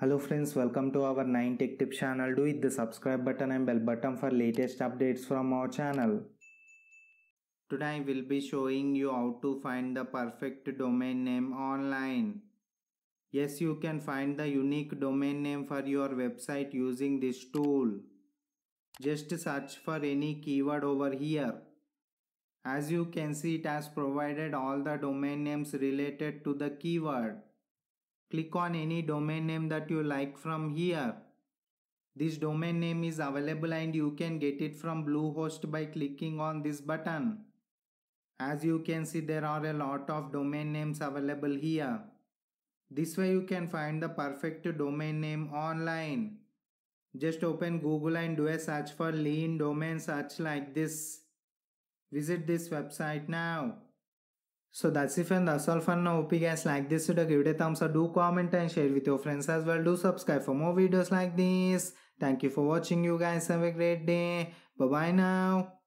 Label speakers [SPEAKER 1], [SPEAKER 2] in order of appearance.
[SPEAKER 1] hello friends welcome to our 9 tech tip channel do hit the subscribe button and bell button for latest updates from our channel today i will be showing you how to find the perfect domain name online yes you can find the unique domain name for your website using this tool just search for any keyword over here as you can see it has provided all the domain names related to the keyword Click on any domain name that you like from here. This domain name is available and you can get it from Bluehost by clicking on this button. As you can see there are a lot of domain names available here. This way you can find the perfect domain name online. Just open Google and do a search for lean domain search like this. Visit this website now. So that's it friends, that's all for now. Hope you guys like this video. Give it a thumbs up, do comment and share with your friends as well. Do subscribe for more videos like this. Thank you for watching you guys. Have a great day. Bye bye now.